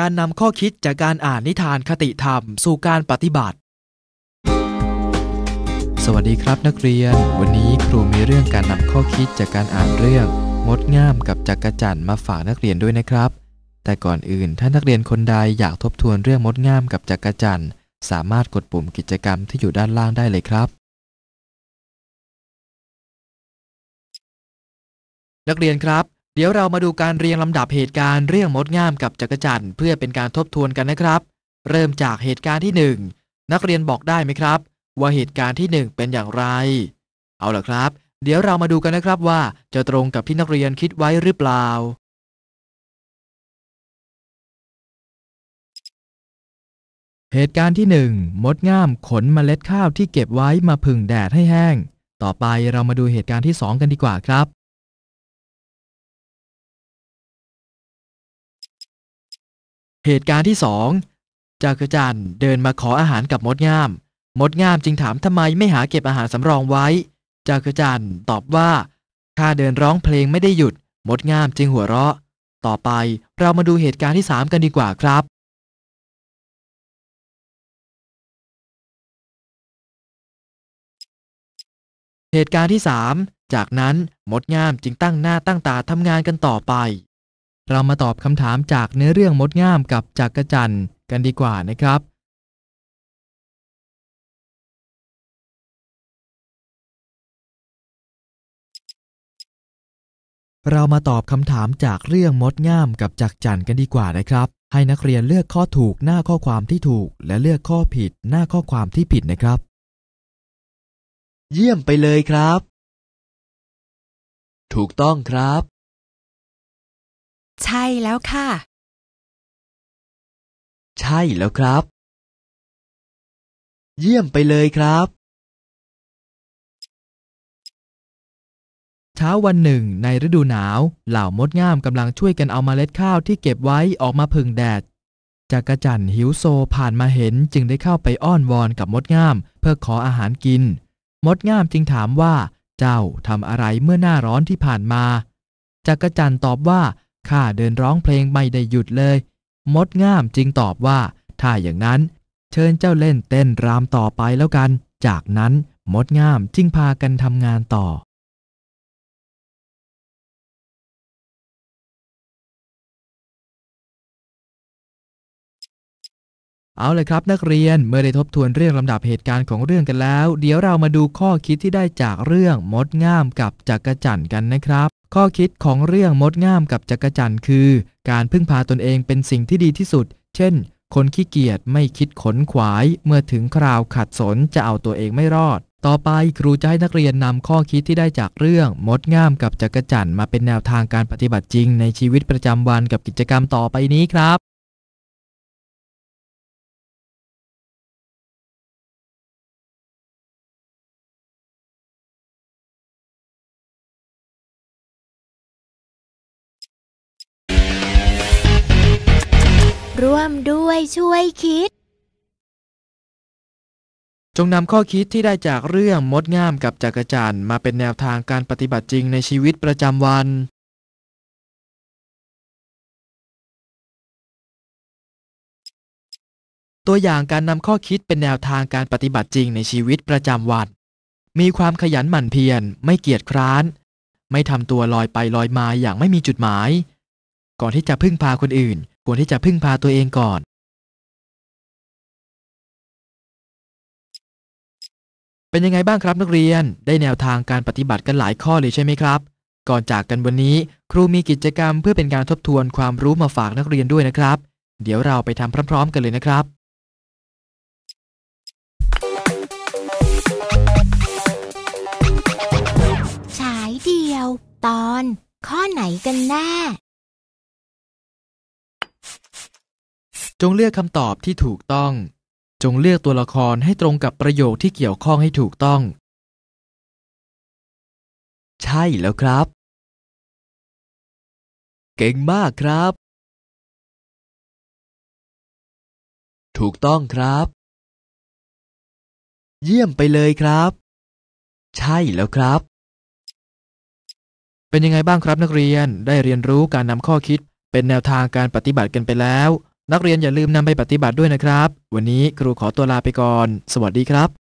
การนำข้อคิดจากการอ่านนิทานคติธรรมสู่การปฏิบัติ สวัสดีครับนักเรียน วันนี้ครูมีเรื่องการนำข้อคิดจากการอ่านเรื่อง มดงามกับจักรจันมาฝากนักเรียนด้วยนะครับ แต่ก่อนอื่น ถ้านักเรียนคนใดอยากทบทวนเรื่องมดงามกับจักรจันสามารถกดปุ่มกิจกรรมที่อยู่ด้านล่างได้เลยครับ นักเรียนครับเดี๋ยวเรามาดูการเรียงลำดับเหตุการณ์เรื่องมดงามกับจักรจันทร์เพื่อเป็นการทบทวนกันนะครับ เริ่มจากเหตุการณ์ที่ 1 นักเรียนบอกได้ไหมครับ ว่าเหตุการณ์ที่1เป็นอย่างไรเอาล่ะครับ เดี๋ยวเรามาดูกันนะครับว่าจะตรงกับที่นักเรียนคิดไว้หรือเปล่า เหตุการณ์ที่ 1 มดงามขนมเมล็ดข้าวที่เก็บไว้มาพึ่งแดดให้แห้ง ต่อไปเรามาดูเหตุการณ์ที่2กันดีกว่าครับเหตุการณ์ที่สองจากจันเดินมาขออาหารกับมดงามมดงามจึงถามทำไมไม่หาเก็บอาหารสำรองไว้ จากจันตอบว่าข้าเดินร้องเพลงไม่ได้หยุดมดงามจึงหัวเราะ ต่อไปเรามาดูเหตุการณ์ที่สามกันดีกว่าครับ เหตุการณ์ที่สามจากนั้นมดงามจึงตั้งหน้าตั้งตาทำงานกันต่อไปเรามาตอบคำถามจากเนื้อเรื่องมดงามกับจักรจันกันดีกว่านะครับ เรามาตอบคำถามจากเรื่องมดงามกับจักจัน กันดีกว่านะครับ ให้นักเรียนเลือกข้อถูกหน้าข้อความที่ถูกและเลือกข้อผิดหน้าข้อความที่ผิดนะครับ เยี่ยมไปเลยครับ ถูกต้องครับใช่แล้วค่ะ ใช่แล้วครับ เยี่ยมไปเลยครับ เช้าวันหนึ่งในฤดูหนาวเหล่ามดง่ามกำลังช่วยกันเอามาเมล็ดข้าวที่เก็บไว้ออกมาพึ่งแดดจักรจันหิวโซผ่านมาเห็นจึงได้เข้าไปอ้อนวอนกับมดง่ามเพื่อขออาหารกิน มดง่ามจึงถามว่าเจ้าทำอะไรเมื่อหน้าร้อนที่ผ่านมาจักรจันตอบว่าข้าเดินร้องเพลงไม่ได้หยุดเลย มดงามจึงตอบว่า ถ้าอย่างนั้น เชิญเจ้าเล่นเต้นรามต่อไปแล้วกัน จากนั้นมดงามจึงพากันทำงานต่อ เอาเลยครับนักเรียน เมื่อได้ทบทวนเรื่องลำดับเหตุการณ์ของเรื่องกันแล้ว เดี๋ยวเรามาดูข้อคิดที่ได้จากเรื่องมดงามกับจักรจัรนกันนะครับข้อคิดของเรื่องมดง่ามกับจักรจันคือการพึ่งพาตนเองเป็นสิ่งที่ดีที่สุด เช่น คนขี้เกียจไม่คิดขนขวาย เมื่อถึงคราวขัดสนจะเอาตัวเองไม่รอด ต่อไปครูจะให้นักเรียนนำข้อคิดที่ได้จากเรื่องมดง่ามกับจักรจันมาเป็นแนวทางการปฏิบัติจริงในชีวิตประจำวันกับกิจกรรมต่อไปนี้ครับร่วมด้วยช่วยคิด จงนำข้อคิดที่ได้จากเรื่องมดงามกับจักรจันมาเป็นแนวทางการปฏิบัติจริงในชีวิตประจำวัน ตัวอย่างการนำข้อคิดเป็นแนวทางการปฏิบัติจริงในชีวิตประจำวันมีความขยันหมั่นเพียรไม่เกียจคร้านไม่ทำตัวลอยไปลอยมาอย่างไม่มีจุดหมาย ก่อนที่จะพึ่งพาคนอื่นควรที่จะพึ่งพาตัวเองก่อน เป็นยังไงบ้างครับนักเรียนได้แนวทางการปฏิบัติกันหลายข้อ เลยใช่ไหมครับ ก่อนจากกันวันนี้ครูมีกิจกรรมเพื่อเป็นการทบทวนความรู้มาฝากนักเรียนด้วยนะครับ เดี๋ยวเราไปทำพร้อม ๆ กันเลยนะครับฉายเดียว ตอน ข้อไหนกันแน่จงเลือกคำตอบที่ถูกต้อง จงเลือกตัวละครให้ตรงกับประโยคที่เกี่ยวข้องให้ถูกต้อง ใช่แล้วครับ เก่งมากครับ ถูกต้องครับ เยี่ยมไปเลยครับ ใช่แล้วครับ เป็นยังไงบ้างครับนักเรียน ได้เรียนรู้การนำข้อคิดเป็นแนวทางการปฏิบัติกันไปแล้วนักเรียนอย่าลืมนำไปปฏิบัติด้วยนะครับ วันนี้ครูขอตัวลาไปก่อน สวัสดีครับ